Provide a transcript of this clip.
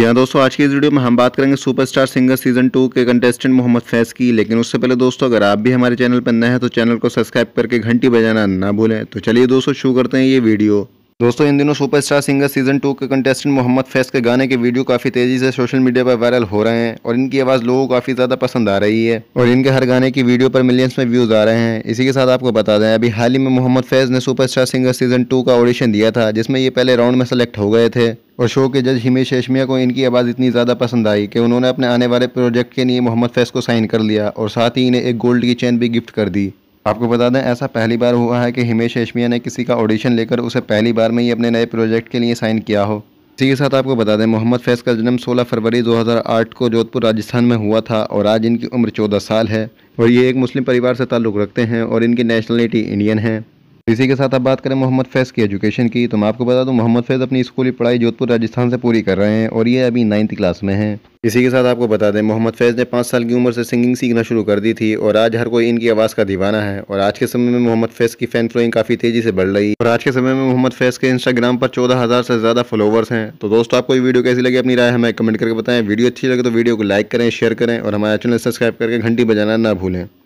जी हाँ दोस्तों आज की इस वीडियो में हम बात करेंगे सुपरस्टार सिंगर सीजन टू के कंटेस्टेंट मोहम्मद फैज की लेकिन उससे पहले दोस्तों अगर आप भी हमारे चैनल पर नए हैं तो चैनल को सब्सक्राइब करके घंटी बजाना ना भूलें तो चलिए दोस्तों शुरू करते हैं ये वीडियो दोस्तों इन दिनों सुपरस्टार सिंगर सीजन टू के कंटेस्टेंट मोहम्मद फैस के गाने के वीडियो काफ़ी तेज़ी से सोशल मीडिया पर वायरल हो रहे हैं और इनकी आवाज़ लोगों को काफ़ी ज़्यादा पसंद आ रही है और इनके हर गाने की वीडियो पर मिलियंस में व्यूज़ आ रहे हैं इसी के साथ आपको बता दें अभी हाल ही में मोहम्मद फैज़ ने सुपरस्टार सिंगर सीजन टू का ऑडिशन दिया था जिसमें ये पहले राउंड में सेलेक्ट हो गए थे और शो के जज हिमेश रेशमिया को इनकी आवाज़ इतनी ज़्यादा पसंद आई कि उन्होंने अपने आने वाले प्रोजेक्ट के लिए मोहम्मद फैज़ को साइन कर लिया और साथ ही इन्हें एक गोल्ड की चेन भी गिफ्ट कर दी आपको बता दें ऐसा पहली बार हुआ है कि हिमेश रेशमिया ने किसी का ऑडिशन लेकर उसे पहली बार में ही अपने नए प्रोजेक्ट के लिए साइन किया हो इसी के साथ आपको बता दें मोहम्मद फैज़ का जन्म 16 फरवरी 2008 को जोधपुर राजस्थान में हुआ था और आज इनकी उम्र 14 साल है और ये एक मुस्लिम परिवार से ताल्लुक़ रखते हैं और इनकी नेशनलिटी इंडियन है इसी के साथ अब बात करें मोहम्मद फैज़ की एजुकेशन की तो मैं आपको बता दूं मोहम्मद फैज़ अपनी स्कूली पढ़ाई जोधपुर राजस्थान से पूरी कर रहे हैं और ये अभी नाइन्थ क्लास में हैं इसी के साथ आपको बता दें मोहम्मद फैज़ ने पाँच साल की उम्र से सिंगिंग सीखना शुरू कर दी थी और आज हर कोई इनकी आवाज़ का दीवाना है और आज के समय में मोहम्मद फैज़ की फ़ैन फ्लोइंग काफ़ी तेज़ी से बढ़ रही और आज के समय में मोहम्मद फैज़ के इंस्टाग्राम पर चौदह हज़ार से ज़्यादा फॉलोवर्स हैं तो दोस्तों आपको ये वीडियो कैसी लगी अपनी राय हमें कमेंट करके बताएं वीडियो अच्छी लगे तो वीडियो को लाइक करें शेयर करें और हमारा चैनल सब्सक्राइब करके घंटी बजाना ना भूलें